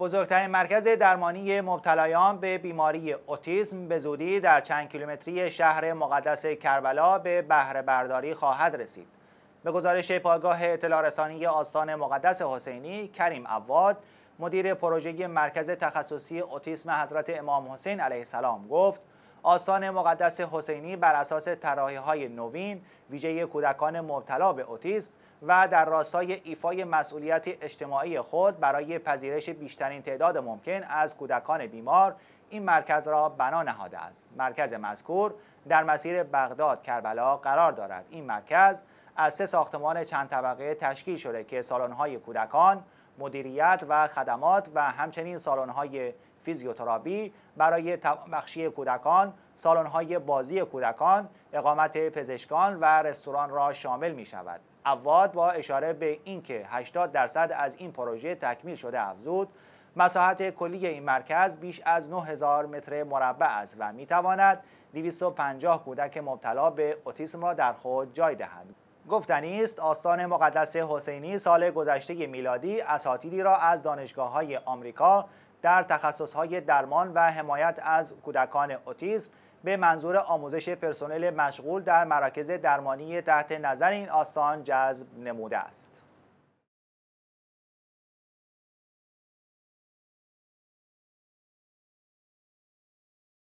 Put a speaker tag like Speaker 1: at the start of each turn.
Speaker 1: بزرگترین مرکز درمانی مبتلایان به بیماری اوتیسم به زودی در چند کیلومتری شهر مقدس کربلا به بهره برداری خواهد رسید. به گزارش پایگاه اطلاع رسانی آستان مقدس حسینی کریم عواد مدیر پروژه مرکز تخصصی اوتیسم حضرت امام حسین علیه السلام گفت آستان مقدس حسینی بر اساس تراحی های نوین ویژه کودکان مبتلا به اوتیسم و در راستای ایفای مسئولیت اجتماعی خود برای پذیرش بیشترین تعداد ممکن از کودکان بیمار این مرکز را بنا نهاده است مرکز مذکور در مسیر بغداد کربلا قرار دارد این مرکز از سه ساختمان چند طبقه تشکیل شده که سالن‌های کودکان مدیریت و خدمات و همچنین سالن‌های فیزیوتراپی برای بخشی کودکان، سالن‌های بازی کودکان، اقامت پزشکان و رستوران را شامل می شود. عواد با اشاره به اینکه 80 درصد از این پروژه تکمیل شده افزود مساحت کلی این مرکز بیش از 9000 متر مربع است و می تواند 250 کودک مبتلا به اوتیسم را در خود جای دهد. گفتنی است آستان مقدس حسینی سال گذشته میلادی اساتیدی را از دانشگاه های آمریکا، در تخصصهای درمان و حمایت از کودکان اوتیسم به منظور آموزش پرسنل مشغول در مراکز درمانی تحت نظر این آستان جذب نموده است.